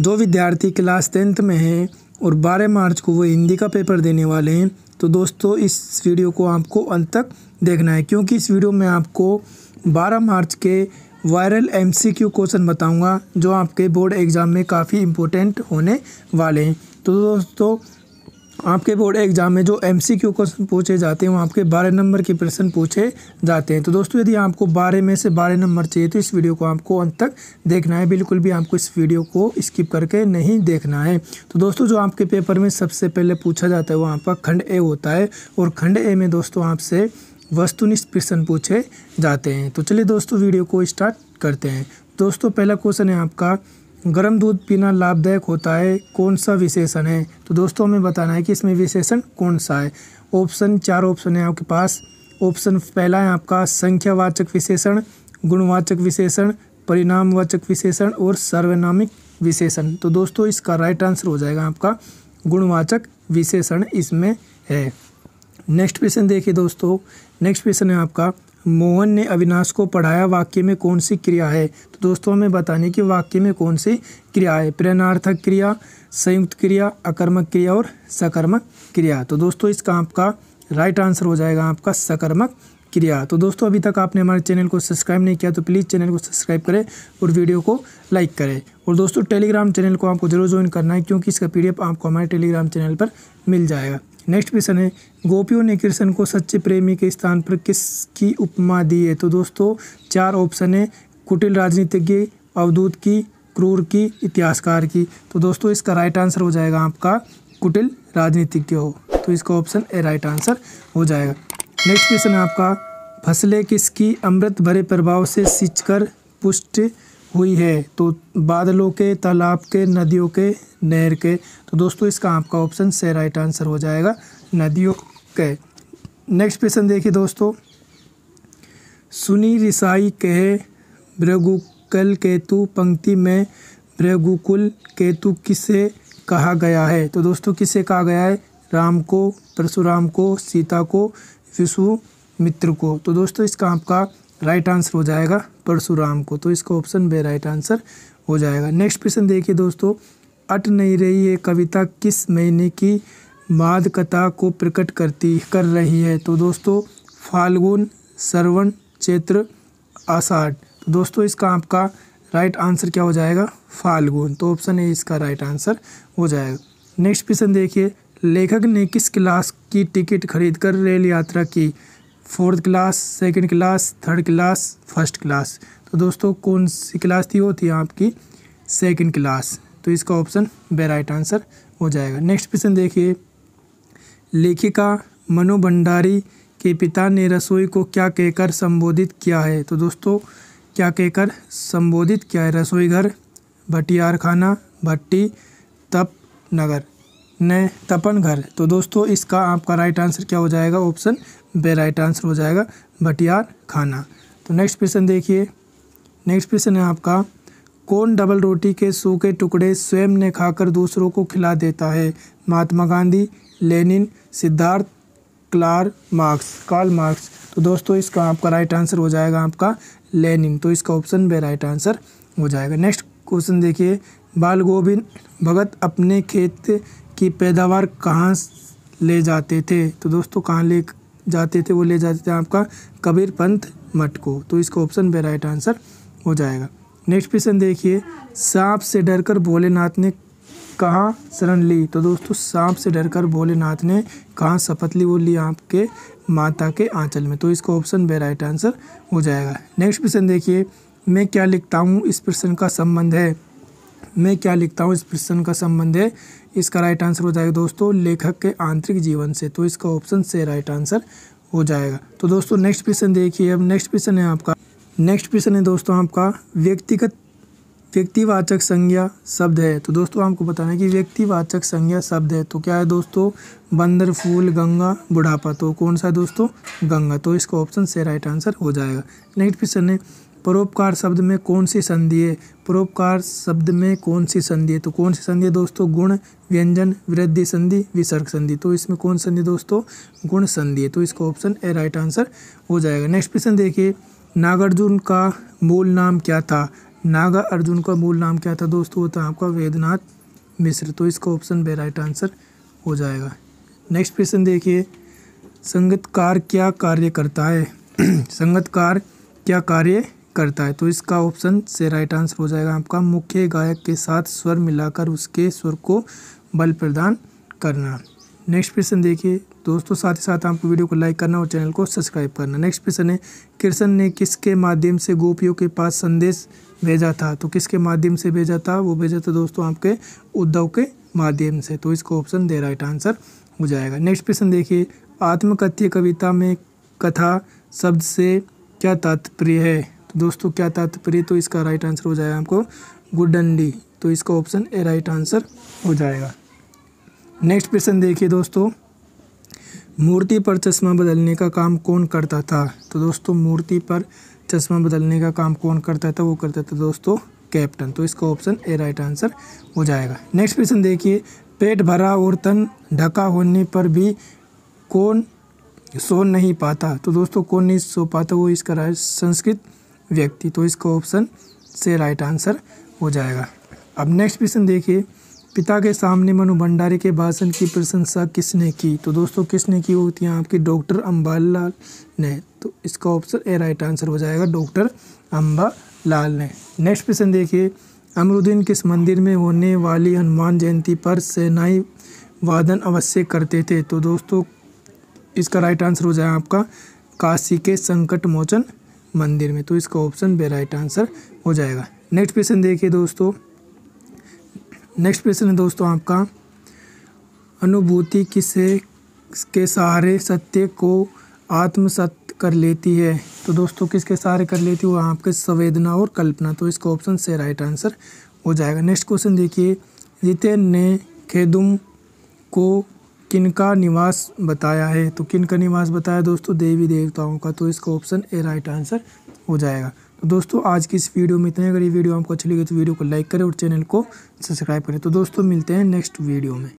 जो विद्यार्थी class tenth में हैं और बारह मार्च को वो हिंदी का पेपर देने वाले हैं तो दोस्तों इस वीडियो को आपको अंत तक देखना है क्योंकि इस वीडियो में आपको 12 मार्च के वायरल एमसीक्यू क्वेश्चन बताऊंगा जो आपके बोर्ड एग्ज़ाम में काफ़ी इम्पोर्टेंट होने वाले हैं तो दोस्तों आपके बोर्ड एग्जाम में जो एम सी क्यू क्वेश्चन पूछे जाते हैं वो आपके बारह नंबर के प्रश्न पूछे जाते हैं तो दोस्तों यदि आपको बारह में से बारह नंबर चाहिए तो इस वीडियो को आपको अंत तक देखना है बिल्कुल भी आपको इस वीडियो को स्किप करके नहीं देखना है तो दोस्तों जो आपके पेपर में सबसे पहले पूछा जाता है वो आपका खंड ए होता है और खंड ए में दोस्तों आपसे वस्तुनिष्ठ प्रश्न पूछे जाते हैं तो चलिए दोस्तों वीडियो को स्टार्ट करते हैं दोस्तों पहला क्वेश्चन है आपका गर्म दूध पीना लाभदायक होता है कौन सा विशेषण है तो दोस्तों हमें बताना है कि इसमें विशेषण कौन सा है ऑप्शन चार ऑप्शन है आपके पास ऑप्शन पहला है आपका संख्यावाचक विशेषण गुणवाचक विशेषण परिणामवाचक विशेषण और सर्वनामिक विशेषण तो दोस्तों इसका राइट आंसर हो जाएगा आपका गुणवाचक विशेषण इसमें है नेक्स्ट क्वेश्चन देखिए दोस्तों नेक्स्ट क्वेश्चन है आपका मोहन ने अविनाश को पढ़ाया वाक्य में कौन सी क्रिया है तो दोस्तों हमें बताने कि वाक्य में कौन सी क्रिया है प्रेरणार्थक क्रिया संयुक्त क्रिया अकर्मक क्रिया और सकर्मक क्रिया तो दोस्तों इसका आपका राइट आंसर हो जाएगा आपका सकर्मक क्रिया तो दोस्तों अभी तक आपने हमारे चैनल को सब्सक्राइब नहीं किया तो प्लीज़ चैनल को सब्सक्राइब करें और वीडियो को लाइक करें और दोस्तों टेलीग्राम चैनल को आपको जरूर ज्वाइन करना है क्योंकि इसका पीडीएफ आपको हमारे टेलीग्राम चैनल पर मिल जाएगा नेक्स्ट क्वेश्चन है गोपियों ने कृष्ण को सच्चे प्रेमी के स्थान पर किसकी उपमा दी है तो दोस्तों चार ऑप्शन है कुटिल राजनीतिज्ञ अवधूत की क्रूर की इतिहासकार की तो दोस्तों इसका राइट आंसर हो जाएगा आपका कुटिल राजनीतिज्ञ हो तो इसका ऑप्शन ए राइट आंसर हो जाएगा नेक्स्ट क्वेश्चन है आपका फसलें किसकी अमृत भरे प्रभाव से सिंचकर पुष्ट हुई है तो बादलों के तालाब के नदियों के नहर के तो दोस्तों इसका आपका ऑप्शन से राइट आंसर हो जाएगा नदियों के नेक्स्ट क्वेश्चन देखिए दोस्तों सुनी रिसाई कहे भृगुकल केतु पंक्ति में भृगुकुल केतु किसे कहा गया है तो दोस्तों किसे कहा गया है राम को परशुराम को सीता को विष्णु मित्र को तो दोस्तों इसका आपका राइट आंसर हो जाएगा परशुराम को तो इसका ऑप्शन बे राइट आंसर हो जाएगा नेक्स्ट क्वेश्चन देखिए दोस्तों अट नहीं रही ये कविता किस महीने की माद कथा को प्रकट करती कर रही है तो दोस्तों फाल्गुन श्रवण चैत्र आषाढ़ तो दोस्तों इसका आपका राइट आंसर क्या हो जाएगा फाल्गुन तो ऑप्शन ए इसका राइट आंसर हो जाएगा नेक्स्ट क्वेश्चन देखिए लेखक ने किस क्लास की टिकट खरीद कर रेल यात्रा की fourth class second class third class first class तो दोस्तों कौन सी क्लास थी वो थी आपकी सेकंड क्लास तो इसका ऑप्शन बे राइट आंसर हो जाएगा नेक्स्ट क्वेश्चन देखिए लेखिका मनु भंडारी के पिता ने रसोई को क्या कहकर संबोधित किया है तो दोस्तों क्या कहकर संबोधित किया है रसोई घर भटियार खाना भट्टी तप नगर ने तपन घर तो दोस्तों इसका आपका राइट आंसर क्या हो जाएगा ऑप्शन बे राइट आंसर हो जाएगा भटियार खाना तो नेक्स्ट प्रश्न देखिए नेक्स्ट प्रश्न है आपका कौन डबल रोटी के सूखे टुकड़े स्वयं ने खाकर दूसरों को खिला देता है महात्मा गांधी लेनिन सिद्धार्थ क्लार मार्क्स कार्ल मार्क्स तो दोस्तों इसका आपका राइट आंसर हो जाएगा आपका लेनिन तो इसका ऑप्शन बे राइट आंसर हो जाएगा नेक्स्ट क्वेश्चन देखिए बाल गोविंद भगत अपने खेत की पैदावार कहाँ ले जाते थे तो दोस्तों कहाँ ले जाते थे वो ले जाते थे आपका कबीर पंथ मठ को तो इसका ऑप्शन बे राइट आंसर हो जाएगा नेक्स्ट क्वेश्चन देखिए सांप से डरकर भोलेनाथ ने कहाँ शरण ली तो दोस्तों सांप से डरकर भोलेनाथ ने कहाँ शपथ ली वो ली आपके माता के आंचल में तो इसका ऑप्शन बे राइट आंसर हो जाएगा नेक्स्ट क्वेश्चन देखिए मैं क्या लिखता हूँ इस प्रश्न का संबंध है मैं क्या लिखता हूँ इस प्रश्न का संबंध है इसका राइट आंसर हो जाएगा दोस्तों लेखक के आंतरिक जीवन से तो इसका ऑप्शन से राइट आंसर हो जाएगा तो दोस्तों नेक्स्ट क्वेश्चन देखिए अब नेक्स्ट क्वेश्चन है आपका नेक्स्ट क्वेश्चन है दोस्तों आपका व्यक्तिगत व्यक्तिवाचक संज्ञा शब्द है तो दोस्तों आपको बताना है कि व्यक्तिवाचक संज्ञा शब्द है तो क्या है दोस्तों बंदर फूल गंगा बुढ़ापा तो कौन सा है दोस्तों गंगा तो इसका ऑप्शन से राइट आंसर हो जाएगा नेक्स्ट क्वेश्चन है परोपकार शब्द में कौन सी संधि है परोपकार शब्द में कौन सी संधि है तो कौन सी संधि है दोस्तों गुण व्यंजन वृद्धि संधि विसर्ग संधि तो इसमें कौन संधि दोस्तों गुण संधि है तो इसका ऑप्शन ए राइट आंसर हो जाएगा नेक्स्ट क्वेश्चन देखिए नागार्जुन का मूल नाम क्या था नागा अर्जुन का मूल नाम क्या था दोस्तों वो था आपका वेदनाथ मिश्र तो इसका ऑप्शन बे राइट आंसर हो जाएगा नेक्स्ट क्वेश्चन देखिए संगतकार क्या कार्य करता है संगतकार क्या कार्य करता है तो इसका ऑप्शन से राइट आंसर हो जाएगा आपका मुख्य गायक के साथ स्वर मिलाकर उसके स्वर को बल प्रदान करना नेक्स्ट प्रश्न देखिए दोस्तों साथ ही साथ आपको वीडियो को लाइक करना और चैनल को सब्सक्राइब करना नेक्स्ट प्रश्न है कृष्ण ने किसके माध्यम से गोपियों के पास संदेश भेजा था तो किसके माध्यम से भेजा था वो भेजा था दोस्तों आपके उद्धव के माध्यम से तो इसको ऑप्शन दे राइट आंसर हो जाएगा नेक्स्ट प्रश्न देखिए आत्मकथ्य कविता में कथा शब्द से क्या तात्पर्य है तो दोस्तों क्या तात्पर्य तो इसका राइट आंसर हो जाएगा हमको गुडंडी तो इसका ऑप्शन ए राइट आंसर हो जाएगा नेक्स्ट प्रश्न देखिए दोस्तों मूर्ति पर चश्मा बदलने का काम कौन करता था तो दोस्तों मूर्ति पर चश्मा बदलने का काम कौन करता था वो करता था दोस्तों कैप्टन तो इसका ऑप्शन ए राइट आंसर हो जाएगा नेक्स्ट प्रश्न देखिए पेट भरा और तन ढका होने पर भी कौन सो नहीं पाता तो दोस्तों कौन नहीं सो पाता वो इसका संस्कृत व्यक्ति तो इसका ऑप्शन से राइट आंसर हो जाएगा अब नेक्स्ट क्वेश्चन देखिए पिता के सामने मनु भंडारी के भाषण की प्रशंसा किसने की तो दोस्तों किसने की होती है आपकी डॉक्टर अम्बालाल ने तो इसका ऑप्शन ए राइट आंसर हो जाएगा डॉक्टर अम्बा लाल ने नेक्स्ट क्वेश्चन देखिए अमरुद्दीन किस मंदिर में होने वाली हनुमान जयंती पर सेनाई वादन अवश्य करते थे तो दोस्तों इसका राइट आंसर हो जाएगा आपका काशी के संकट मोचन मंदिर में तो इसका ऑप्शन बे राइट आंसर हो जाएगा नेक्स्ट क्वेश्चन देखिए दोस्तों नेक्स्ट क्वेश्चन है दोस्तों आपका अनुभूति किसे के सहारे सत्य को आत्मसत कर लेती है तो दोस्तों किसके सहारे कर लेती है वो आपके संवेदना और कल्पना तो इसका ऑप्शन से राइट आंसर हो जाएगा नेक्स्ट क्वेश्चन देखिए जितेन ने खेदुम को किन का निवास बताया है तो किन का निवास बताया दोस्तों देवी देवताओं का तो इसका ऑप्शन ए राइट आंसर हो जाएगा तो दोस्तों आज की इस वीडियो में इतने अगर ये वीडियो आपको अच्छी लगी तो वीडियो को लाइक करें और चैनल को सब्सक्राइब करें तो दोस्तों मिलते हैं नेक्स्ट वीडियो में